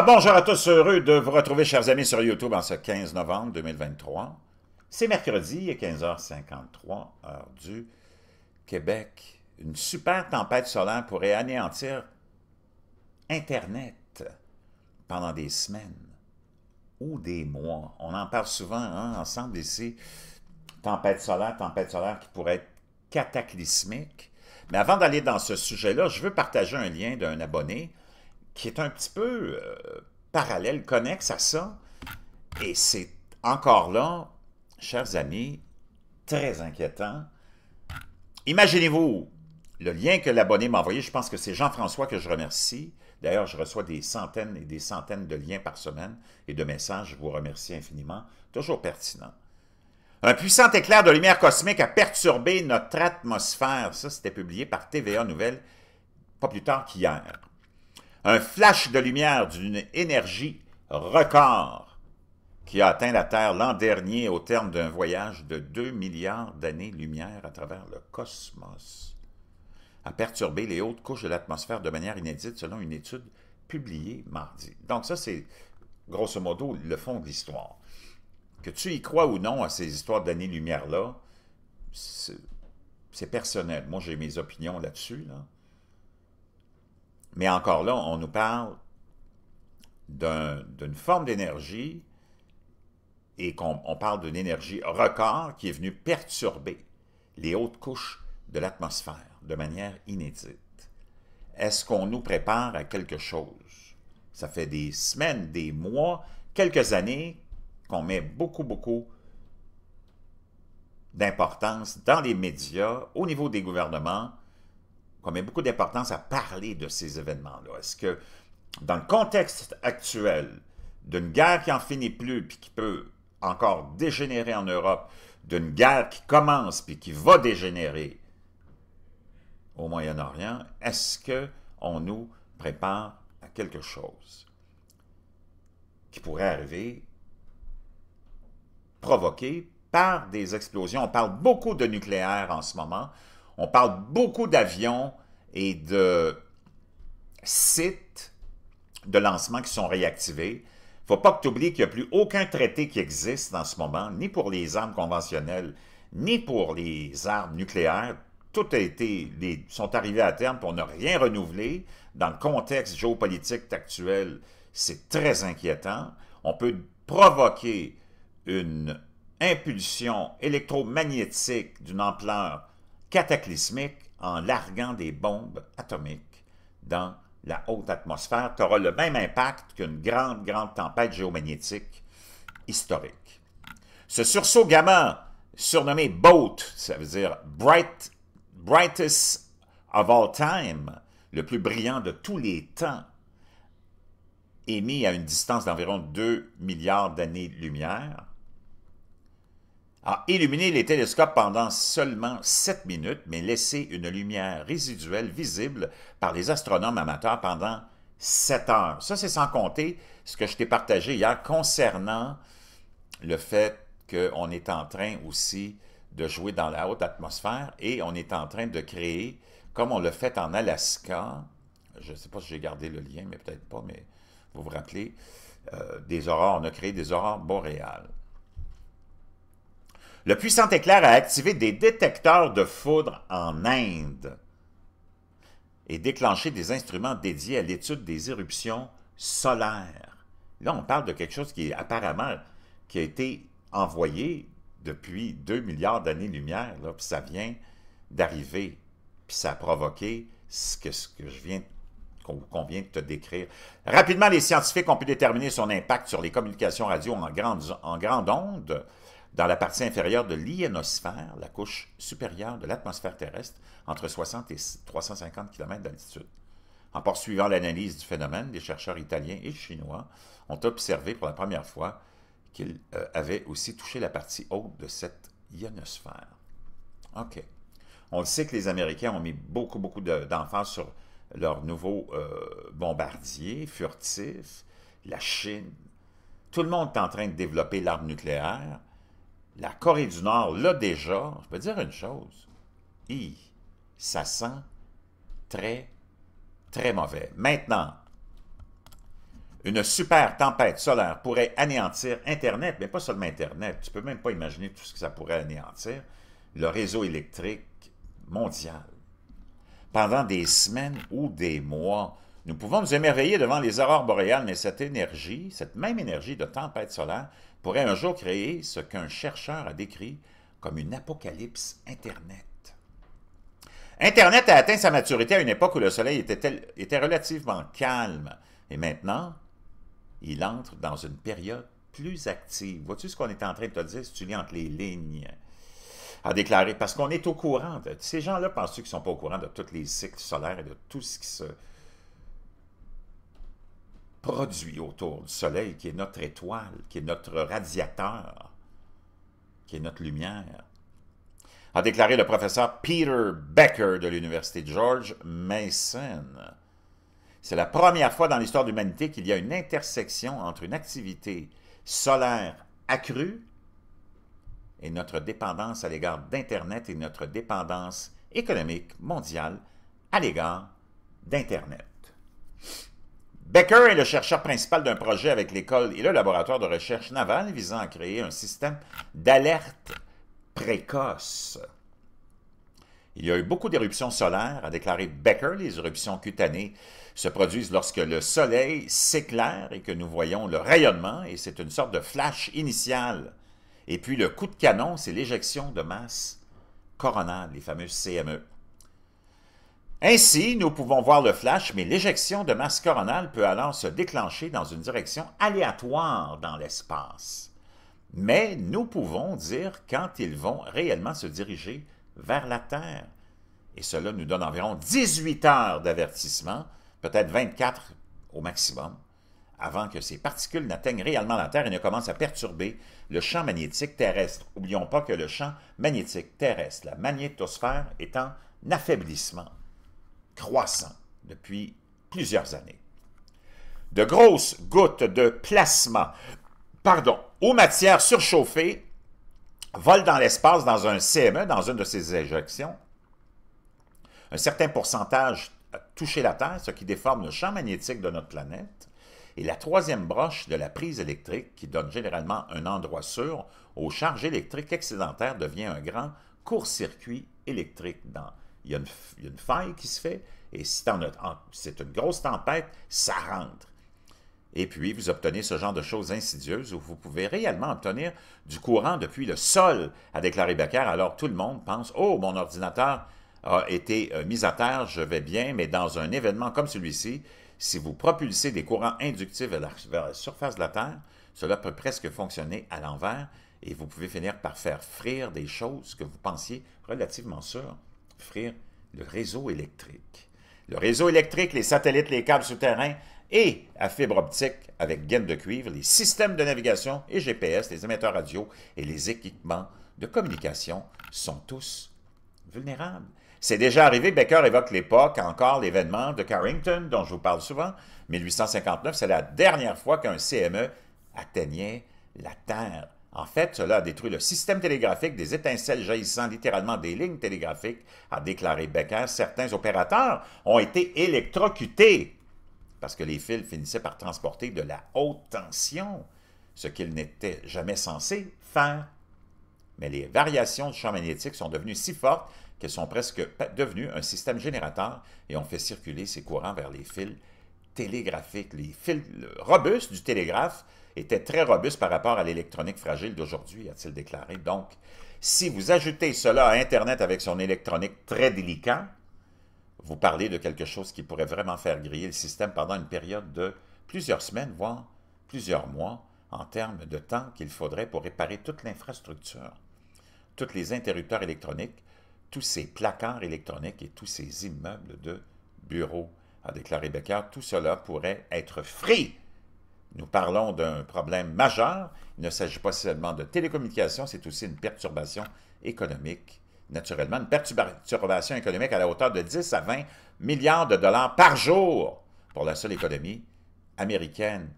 Ah, bonjour à tous, heureux de vous retrouver, chers amis, sur YouTube en ce 15 novembre 2023. C'est mercredi, 15h53, heure du Québec. Une super tempête solaire pourrait anéantir Internet pendant des semaines ou des mois. On en parle souvent hein, ensemble ici. Tempête solaire, tempête solaire qui pourrait être cataclysmique. Mais avant d'aller dans ce sujet-là, je veux partager un lien d'un abonné qui est un petit peu euh, parallèle, connexe à ça. Et c'est encore là, chers amis, très inquiétant. Imaginez-vous le lien que l'abonné m'a envoyé. Je pense que c'est Jean-François que je remercie. D'ailleurs, je reçois des centaines et des centaines de liens par semaine et de messages. Je vous remercie infiniment. Toujours pertinent. Un puissant éclair de lumière cosmique a perturbé notre atmosphère. Ça, c'était publié par TVA Nouvelle pas plus tard qu'hier un flash de lumière d'une énergie record qui a atteint la Terre l'an dernier au terme d'un voyage de 2 milliards d'années-lumière à travers le cosmos, a perturbé les hautes couches de l'atmosphère de manière inédite selon une étude publiée mardi. Donc ça, c'est grosso modo le fond de l'histoire. Que tu y crois ou non à ces histoires d'années-lumière-là, c'est personnel. Moi, j'ai mes opinions là-dessus, là. Mais encore là, on nous parle d'une forme d'énergie et qu'on parle d'une énergie record qui est venue perturber les hautes couches de l'atmosphère de manière inédite. Est-ce qu'on nous prépare à quelque chose? Ça fait des semaines, des mois, quelques années qu'on met beaucoup, beaucoup d'importance dans les médias, au niveau des gouvernements, met beaucoup d'importance à parler de ces événements-là. Est-ce que, dans le contexte actuel d'une guerre qui n'en finit plus, puis qui peut encore dégénérer en Europe, d'une guerre qui commence, puis qui va dégénérer au Moyen-Orient, est-ce qu'on nous prépare à quelque chose qui pourrait arriver provoqué par des explosions. On parle beaucoup de nucléaire en ce moment, on parle beaucoup d'avions et de sites de lancement qui sont réactivés. Il ne faut pas que tu oublies qu'il n'y a plus aucun traité qui existe en ce moment, ni pour les armes conventionnelles, ni pour les armes nucléaires. Tout a été, les, sont arrivés à terme, on n'a rien renouvelé. Dans le contexte géopolitique actuel, c'est très inquiétant. On peut provoquer une impulsion électromagnétique d'une ampleur cataclysmique en larguant des bombes atomiques dans la haute atmosphère, aura le même impact qu'une grande, grande tempête géomagnétique historique. Ce sursaut gamma, surnommé BOAT, ça veut dire Bright, Brightest of All Time, le plus brillant de tous les temps, émis à une distance d'environ 2 milliards d'années-lumière, de a illuminé les télescopes pendant seulement 7 minutes, mais laissé une lumière résiduelle visible par les astronomes amateurs pendant 7 heures. Ça, c'est sans compter ce que je t'ai partagé hier concernant le fait qu'on est en train aussi de jouer dans la haute atmosphère et on est en train de créer, comme on le fait en Alaska, je ne sais pas si j'ai gardé le lien, mais peut-être pas, mais vous vous rappelez, euh, des aurores, on a créé des aurores boréales le puissant éclair a activé des détecteurs de foudre en Inde et déclenché des instruments dédiés à l'étude des éruptions solaires. Là, on parle de quelque chose qui est apparemment qui a été envoyé depuis 2 milliards d'années-lumière, puis ça vient d'arriver, puis ça a provoqué ce que, je viens qu'on vient de te décrire. Rapidement, les scientifiques ont pu déterminer son impact sur les communications radio en en grande onde dans la partie inférieure de l'ionosphère, la couche supérieure de l'atmosphère terrestre, entre 60 et 350 km d'altitude. En poursuivant l'analyse du phénomène, des chercheurs italiens et chinois ont observé pour la première fois qu'il euh, avaient avait aussi touché la partie haute de cette ionosphère. OK. On sait que les Américains ont mis beaucoup, beaucoup d'enfants sur leur nouveaux euh, bombardier furtif. la Chine. Tout le monde est en train de développer l'arme nucléaire la Corée du Nord, là déjà, je peux dire une chose, ça sent très, très mauvais. Maintenant, une super tempête solaire pourrait anéantir Internet, mais pas seulement Internet. Tu peux même pas imaginer tout ce que ça pourrait anéantir. Le réseau électrique mondial. Pendant des semaines ou des mois, nous pouvons nous émerveiller devant les aurores boréales, mais cette énergie, cette même énergie de tempête solaire, pourrait un jour créer ce qu'un chercheur a décrit comme une apocalypse Internet. Internet a atteint sa maturité à une époque où le soleil était, relativement calme. Et maintenant, il entre dans une période plus active. Vois-tu ce qu'on est en train de te dire si tu lis entre les lignes? A déclaré, parce qu'on est au courant. De, ces gens-là pensent qu'ils ne sont pas au courant de tous les cycles solaires et de tout ce qui se produit autour du Soleil, qui est notre étoile, qui est notre radiateur, qui est notre lumière, a déclaré le professeur Peter Becker de l'Université George Mason. C'est la première fois dans l'histoire de l'humanité qu'il y a une intersection entre une activité solaire accrue et notre dépendance à l'égard d'Internet et notre dépendance économique mondiale à l'égard d'Internet. Becker est le chercheur principal d'un projet avec l'école et le laboratoire de recherche navale visant à créer un système d'alerte précoce. Il y a eu beaucoup d'éruptions solaires, a déclaré Becker. Les éruptions cutanées se produisent lorsque le soleil s'éclaire et que nous voyons le rayonnement, et c'est une sorte de flash initial. Et puis le coup de canon, c'est l'éjection de masse coronale, les fameuses CME. Ainsi, nous pouvons voir le flash, mais l'éjection de masse coronale peut alors se déclencher dans une direction aléatoire dans l'espace. Mais nous pouvons dire quand ils vont réellement se diriger vers la Terre. Et cela nous donne environ 18 heures d'avertissement, peut-être 24 au maximum, avant que ces particules n'atteignent réellement la Terre et ne commencent à perturber le champ magnétique terrestre. N'oublions pas que le champ magnétique terrestre, la magnétosphère, est en affaiblissement croissant depuis plusieurs années. De grosses gouttes de plasma, pardon, aux matières surchauffées volent dans l'espace dans un CME, dans une de ces éjections. Un certain pourcentage a touché la Terre, ce qui déforme le champ magnétique de notre planète. Et la troisième broche de la prise électrique, qui donne généralement un endroit sûr aux charges électriques excédentaires, devient un grand court-circuit électrique dans il y, a une, faille qui se fait, et si c'est une grosse tempête, ça rentre. Et puis, vous obtenez ce genre de choses insidieuses où vous pouvez réellement obtenir du courant depuis le sol, a déclaré Becker. Alors, tout le monde pense « Oh, mon ordinateur a été euh, mis à terre, je vais bien, mais dans un événement comme celui-ci, si vous propulsez des courants inductifs vers la surface de la Terre, cela peut presque fonctionner à l'envers et vous pouvez finir par faire frire des choses que vous pensiez relativement sûres. » offrir le réseau électrique. Le réseau électrique, les satellites, les câbles souterrains et à fibre optique avec gaines de cuivre, les systèmes de navigation et GPS, les émetteurs radio et les équipements de communication sont tous vulnérables. C'est déjà arrivé, Becker évoque l'époque, encore l'événement de Carrington dont je vous parle souvent, 1859, c'est la dernière fois qu'un CME atteignait la Terre. En fait, cela a détruit le système télégraphique des étincelles jaillissant littéralement des lignes télégraphiques, a déclaré Becker. Certains opérateurs ont été électrocutés parce que les fils finissaient par transporter de la haute tension, ce qu'ils n'étaient jamais censés faire. Mais les variations du champ magnétique sont devenues si fortes qu'elles sont presque devenues un système générateur et ont fait circuler ces courants vers les fils télégraphiques. Les fils robustes du télégraphe était très robuste par rapport à l'électronique fragile d'aujourd'hui, a-t-il déclaré. Donc, si vous ajoutez cela à Internet avec son électronique très délicat, vous parlez de quelque chose qui pourrait vraiment faire griller le système pendant une période de plusieurs semaines, voire plusieurs mois, en termes de temps qu'il faudrait pour réparer toute l'infrastructure, tous les interrupteurs électroniques, tous ces placards électroniques et tous ces immeubles de bureaux, a déclaré Becker. Tout cela pourrait être free nous parlons d'un problème majeur. Il ne s'agit pas seulement de télécommunications, c'est aussi une perturbation économique, naturellement, une perturbation économique à la hauteur de 10 à 20 milliards de dollars par jour pour la seule économie américaine.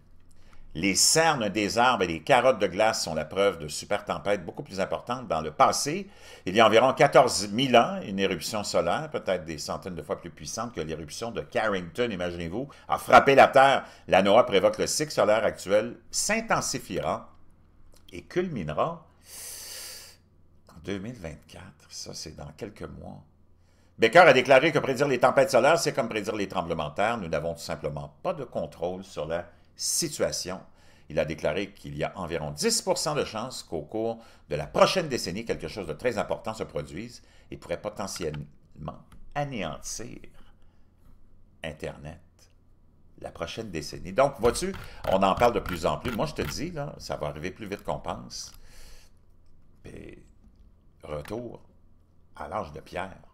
Les cernes des arbres et les carottes de glace sont la preuve de super tempêtes beaucoup plus importantes dans le passé. Il y a environ 14 000 ans, une éruption solaire, peut-être des centaines de fois plus puissante que l'éruption de Carrington, imaginez-vous, a frappé la Terre. La NOAA prévoit que le cycle solaire actuel s'intensifiera et culminera en 2024. Ça, c'est dans quelques mois. Becker a déclaré que prédire les tempêtes solaires, c'est comme prédire les tremblements de terre. Nous n'avons tout simplement pas de contrôle sur la situation. Il a déclaré qu'il y a environ 10 de chances qu'au cours de la prochaine décennie, quelque chose de très important se produise et pourrait potentiellement anéantir Internet la prochaine décennie. Donc, vois-tu, on en parle de plus en plus. Moi, je te dis, là, ça va arriver plus vite qu'on pense. retour à l'âge de pierre.